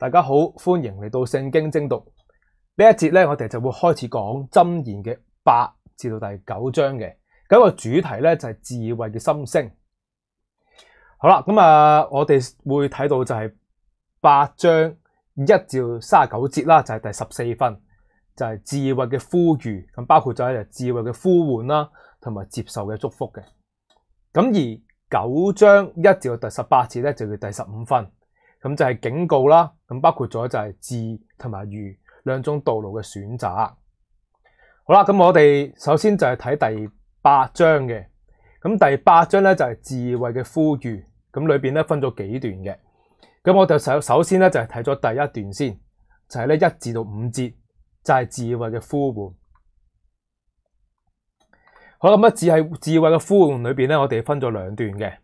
大家好，欢迎嚟到圣经精读呢一节咧，我哋就会开始讲箴言嘅八至到第九章嘅咁个主题咧就系智慧嘅心声。好啦，咁啊，我哋会睇到就系八章一至三十九节啦，就系第十四分，就系智慧嘅呼吁咁，包括就智慧嘅呼唤啦，同埋接受嘅祝福嘅。咁而九章一至到第十八节咧，就叫第十五分，咁就系警告啦。咁包括咗就系智同埋愚两种道路嘅选择。好啦，咁我哋首先就系睇第八章嘅。咁第八章咧就系智慧嘅呼吁。咁里边咧分咗几段嘅。咁我哋首首先咧就系睇咗第一段先，就系咧一至到五节，就系智慧嘅呼唤。好啦，咁一至系智慧嘅呼唤里边咧，我哋分咗两段嘅。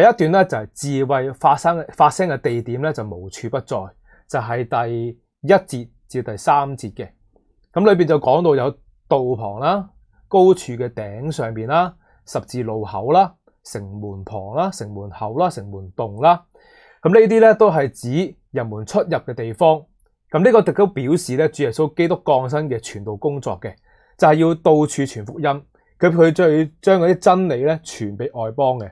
第一段咧就係智慧發生发聲嘅地點咧，就無處不在，就係第一節至第三節嘅咁。裏边就講到有道旁啦、高處嘅頂上边啦、十字路口啦、城門旁啦、城門口啦、城門洞啦。咁呢啲咧都係指人們出入嘅地方。咁呢個亦都表示咧，主耶穌基督降生嘅传道工作嘅就係要到處傳福音，佢佢將将嗰啲真理咧傳俾外邦嘅。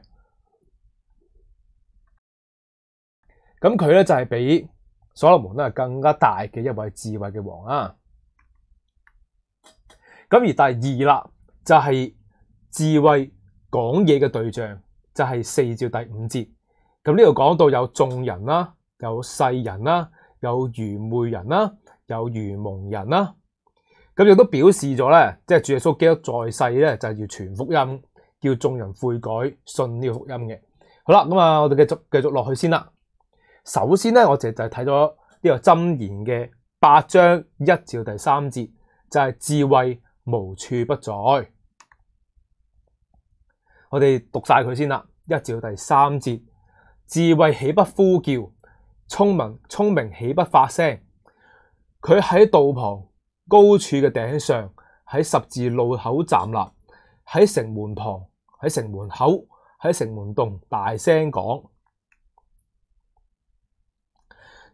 咁佢咧就系比所罗门咧更加大嘅一位智慧嘅王啊。咁而第二啦，就系智慧讲嘢嘅对象，就系四照第五节。咁呢度讲到有众人啦，有世人啦，有愚昧人啦，有愚蒙人啦。咁亦都表示咗咧，即系主耶稣基督在世咧，就要传福音，叫众人悔改信呢个福音嘅。好啦，咁啊，我哋继续继续落去先啦。首先呢，我就就睇咗呢個箴言嘅八章一至第三節，就係智慧無處不在。我哋讀晒佢先啦，一至第三節，智慧岂不呼叫？聰明聰明岂不發聲？佢喺道旁高處嘅頂上，喺十字路口站立，喺城門旁，喺城門口，喺城門洞，大聲講。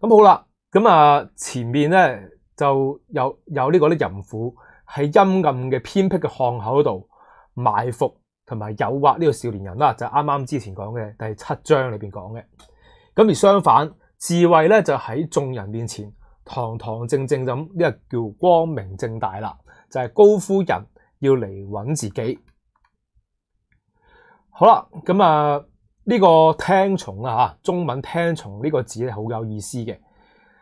咁好啦，咁啊前面咧就有有呢个咧淫妇喺阴暗嘅偏僻嘅巷口度埋伏同埋诱惑呢个少年人啦，就系啱啱之前讲嘅第七章里边讲嘅。咁而相反，智慧咧就喺众人面前堂堂正正咁，呢个叫光明正大啦，就系高呼人要嚟揾自己。好啦，咁啊。呢个听从啊吓，中文听从呢个字咧好有意思嘅，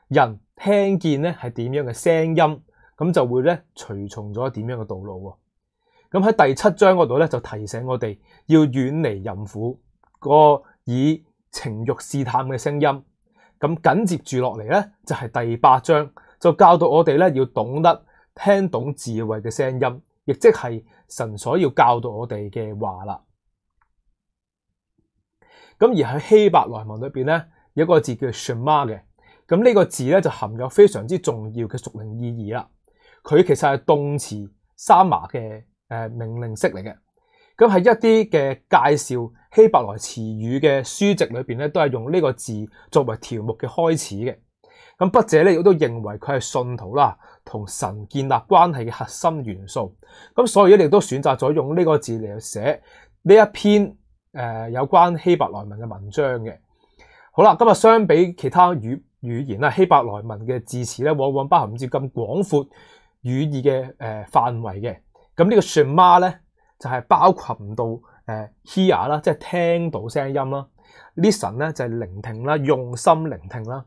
人听见咧系点样嘅声音，咁就会咧随从咗点样嘅道路喎。咁喺第七章嗰度咧就提醒我哋要远离淫妇个以情欲试探嘅声音。咁紧接住落嚟咧就系第八章，就教导我哋咧要懂得听懂智慧嘅声音，亦即系神所要教导我哋嘅话啦。咁而喺希伯来文里边咧，有一个字叫 Shema 嘅，咁呢个字咧就含有非常之重要嘅属灵意义啦。佢其实系动词三麻嘅诶命令式嚟嘅。咁喺一啲嘅介绍希伯来词语嘅书籍里边咧，都系用呢个字作为条目嘅开始嘅。咁笔者咧亦都认为佢系信徒啦同神建立关系嘅核心元素。咁所以咧亦都选择咗用呢个字嚟写呢一篇。诶，有关希伯来文嘅文章嘅，好啦，今日相比其他语语言啦，希伯来文嘅字词咧，往往包含唔知咁广阔语义嘅诶范围嘅。咁呢个说妈咧，就系包含到诶 hear 啦，即系听到声音啦；listen 咧就系聆听啦，用心聆听啦，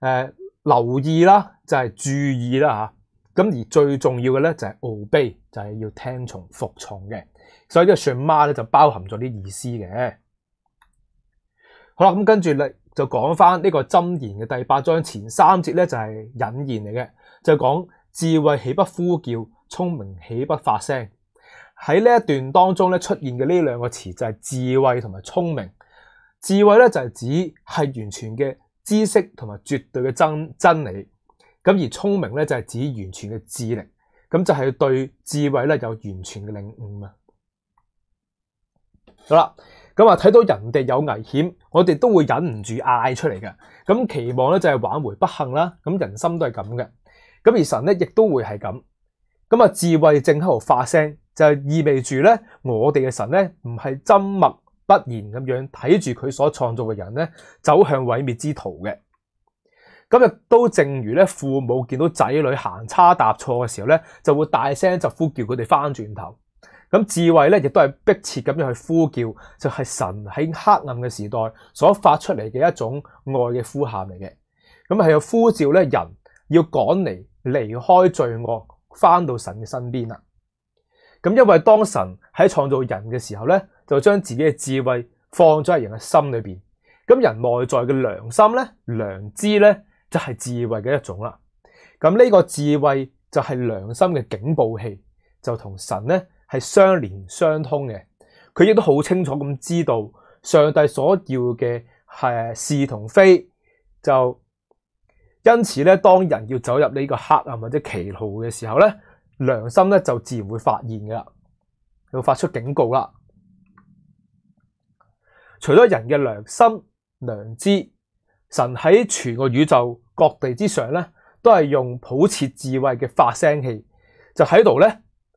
诶留意啦，就系注意啦吓。咁而最重要嘅咧就系 obey，就系要听从服从嘅。所以呢个上妈咧就包含咗啲意思嘅。好啦，咁跟住咧就讲翻呢个箴言嘅第八章前三节咧就系引言嚟嘅，就讲智慧岂不呼叫，聪明岂不发声？喺呢一段当中咧出现嘅呢两个词就系智慧同埋聪明。智慧咧就系指系完全嘅知识同埋绝对嘅真真理。咁而聪明咧就系指完全嘅智力，咁就系对智慧咧有完全嘅领悟啊。好啦，咁啊，睇到人哋有危险，我哋都会忍唔住嗌出嚟嘅。咁期望咧就系挽回不幸啦。咁人心都系咁嘅。咁而神咧亦都会系咁。咁啊，智慧正喺度发声，就意味住咧，我哋嘅神咧唔系沉默不言咁样睇住佢所创造嘅人咧走向毁灭之途嘅。咁亦都正如咧，父母见到仔女行差踏错嘅时候咧，就会大声就呼叫佢哋翻转头。咁智慧咧，亦都系迫切咁样去呼叫，就系神喺黑暗嘅时代所发出嚟嘅一种爱嘅呼喊嚟嘅。咁系要呼召咧人要赶嚟离开罪恶，翻到神嘅身边啦。咁因为当神喺创造人嘅时候咧，就将自己嘅智慧放咗喺人嘅心里边。咁人内在嘅良心咧、良知咧，就系智慧嘅一种啦。咁呢个智慧就系良心嘅警报器，就同神咧。系相连相通嘅，佢亦都好清楚咁知道上帝所要嘅系是同非，就因此咧，当人要走入呢个黑暗或者歧路嘅时候咧，良心咧就自然会发现噶啦，要发出警告啦。除咗人嘅良心良知，神喺全个宇宙各地之上咧，都系用普彻智慧嘅发声器，就喺度咧。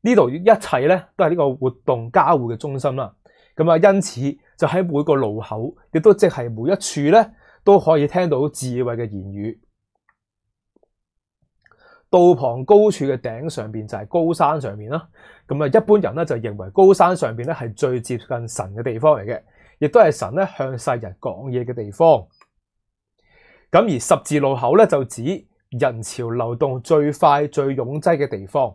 呢度一切咧都系呢个活动交互嘅中心啦。咁啊，因此就喺每个路口，亦都即系每一处咧，都可以听到智慧嘅言语。道旁高处嘅顶上边就系高山上面啦。咁啊，一般人咧就认为高山上面咧系最接近神嘅地方嚟嘅，亦都系神咧向世人讲嘢嘅地方。咁而十字路口咧就指人潮流动最快、最拥挤嘅地方。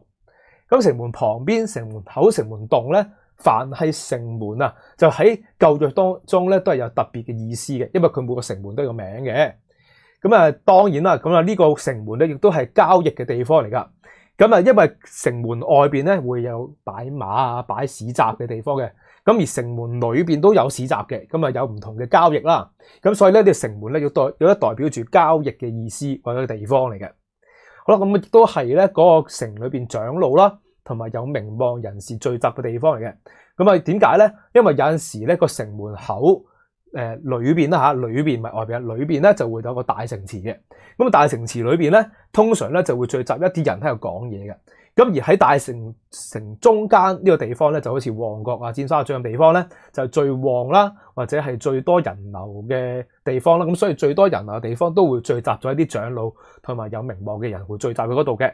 咁城门旁边、城门口、城门洞咧，凡系城门啊，就喺旧约当中咧，都系有特别嘅意思嘅，因为佢每个城门都有名嘅。咁啊，当然啦，咁啊呢个城门咧，亦都系交易嘅地方嚟噶。咁啊，因为城门外边咧会有摆马啊、摆市集嘅地方嘅。咁而城门里边都有市集嘅，咁啊有唔同嘅交易啦。咁所以咧，啲城门咧要代有一代表住交易嘅意思或者地方嚟嘅。好啦，咁亦都系咧嗰个城里边长老啦。同埋有名望人士聚集嘅地方嚟嘅，咁啊，点解咧？因为有阵时咧个城门口诶里边啦吓，里边咪外边，里边咧就会有个大城池嘅。咁大城池里边咧，通常咧就会聚集一啲人喺度讲嘢嘅。咁而喺大城城中间呢个地方咧，就好似旺角啊、尖沙咀嘅地方咧，就最旺啦，或者系最多人流嘅地方啦。咁所以最多人流嘅地方都会聚集咗一啲长老同埋有名望嘅人，会聚集去嗰度嘅。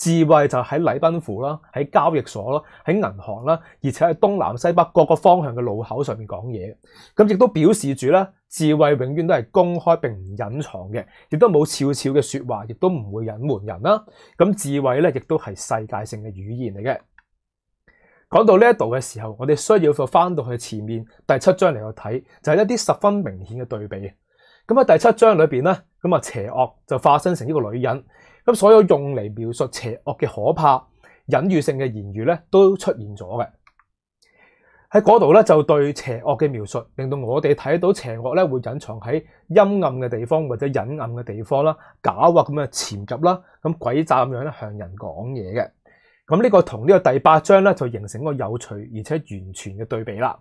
智慧就喺禮賓府啦，喺交易所啦，喺銀行啦，而且喺東南西北各個方向嘅路口上面講嘢，咁亦都表示住咧智慧永遠都係公開並唔隱藏嘅，亦都冇悄悄嘅说話，亦都唔會隱瞞人啦。咁智慧咧亦都係世界性嘅語言嚟嘅。講到呢一度嘅時候，我哋需要就翻到去前面第七章嚟去睇，就係一啲十分明顯嘅對比。咁喺第七章裏边咧，咁啊邪惡就化身成一個女人。咁所有用嚟描述邪恶嘅可怕、隐喻性嘅言语咧，都出现咗嘅。喺嗰度咧，就对邪恶嘅描述，令到我哋睇到邪恶咧会隐藏喺阴暗嘅地方或者隐暗嘅地方啦，假惑咁嘅潜入啦，咁鬼诈咁样咧向人讲嘢嘅。咁呢个同呢个第八章咧，就形成一个有趣而且完全嘅对比啦。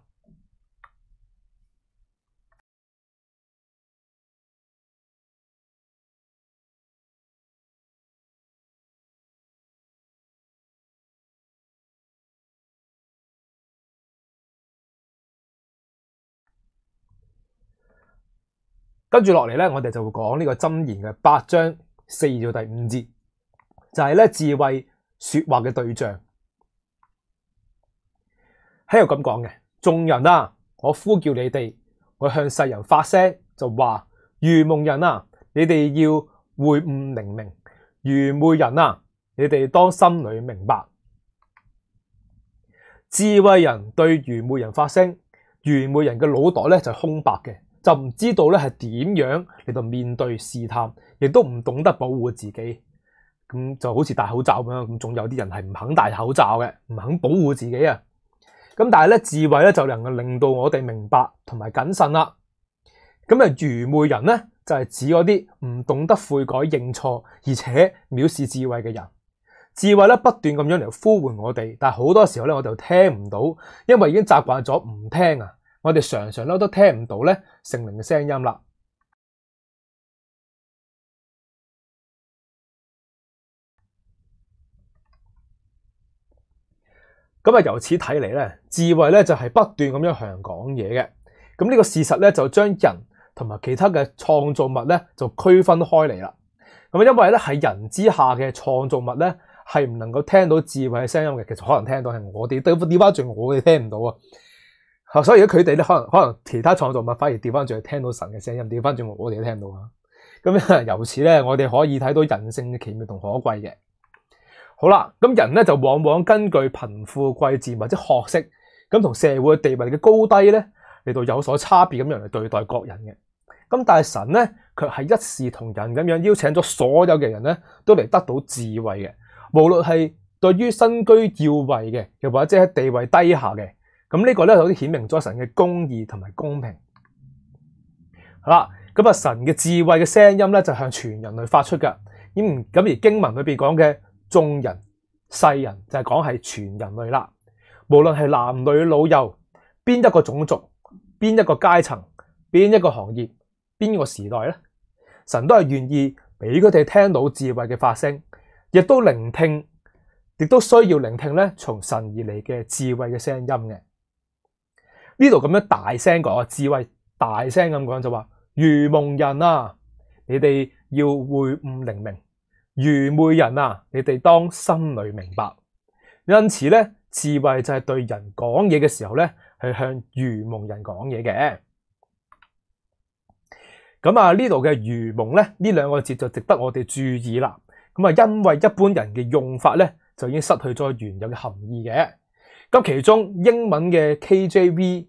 跟住落嚟咧，我哋就会讲呢个真言嘅八章四至第五节，就系咧智慧说话嘅对象喺度咁讲嘅。众人啊，我呼叫你哋，我向世人发声，就话愚梦人啊，你哋要会悟灵明；愚昧人啊，你哋当心里明白。智慧人对愚昧人发声，愚昧人嘅脑袋咧就空白嘅。就唔知道咧，系点样嚟到面对试探，亦都唔懂得保护自己，咁就好似戴口罩咁样。咁仲有啲人系唔肯戴口罩嘅，唔肯保护自己啊！咁但系咧，智慧咧就能够令到我哋明白同埋谨慎啦。咁啊，愚昧人咧就系指嗰啲唔懂得悔改认错，而且藐视智慧嘅人。智慧咧不断咁样嚟呼唤我哋，但系好多时候咧我就听唔到，因为已经习惯咗唔听啊。我哋常常都都听唔到咧圣灵嘅声音啦。咁啊，由此睇嚟咧，智慧咧就系不断咁样向人讲嘢嘅。咁呢个事实咧就将人同埋其他嘅创造物咧就区分开嚟啦。咁因为咧系人之下嘅创造物咧系唔能够听到智慧嘅声音嘅。其实可能听到系我哋，但系你我哋听唔到啊。所以如果佢哋咧，可能可能其他創造物反而调翻轉，聽到神嘅聲音，调翻轉我哋都聽到啊。咁 由此咧，我哋可以睇到人性嘅奇妙同可貴嘅。好啦，咁人咧就往往根據貧富貴賤或者學識，咁同社會地位嘅高低咧嚟到有所差別咁樣嚟對待各人嘅。咁但系神咧，佢系一视同仁咁樣邀請咗所有嘅人咧，都嚟得到智慧嘅。無論係對於身居要位嘅，又或者係地位低下嘅。咁呢个咧有啲显明咗神嘅公义同埋公平，好啦。咁啊，神嘅智慧嘅声音咧就向全人类发出噶。咁咁而经文里边讲嘅众人世人就系讲系全人类啦，无论系男女老幼，边一个种族，边一个阶层，边一个行业，边个时代咧，神都系愿意俾佢哋听到智慧嘅发声，亦都聆听，亦都需要聆听咧，从神而嚟嘅智慧嘅声音嘅。呢度咁样大声讲啊，智慧大声咁讲就话：愚梦人啊，你哋要会悟灵明；愚昧人啊，你哋当心里明白。因此咧，智慧就系对人讲嘢嘅时候咧，系向愚梦人讲嘢嘅。咁啊，呢度嘅愚梦咧，呢两个字就值得我哋注意啦。咁啊，因为一般人嘅用法咧，就已经失去咗原有嘅含义嘅。咁其中英文嘅 KJV。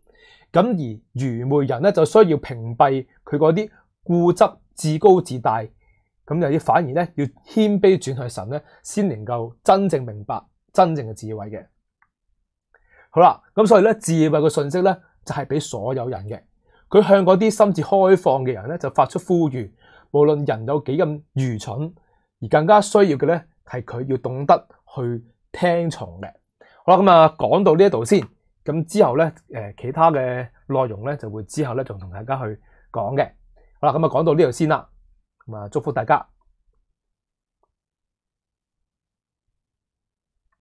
咁而愚昧人咧就需要屏蔽佢嗰啲固执、自高自大，咁又要反而咧要谦卑转向神咧，先能够真正明白真正嘅智慧嘅。好啦，咁所以咧智慧嘅信息咧就系俾所有人嘅，佢向嗰啲心智开放嘅人咧就发出呼吁，无论人有几咁愚蠢，而更加需要嘅咧系佢要懂得去听从嘅。好啦，咁啊讲到呢一度先。咁之後咧，誒其他嘅內容咧，就會之後咧，仲同大家去講嘅。好啦，咁啊講到呢度先啦。咁啊，祝福大家。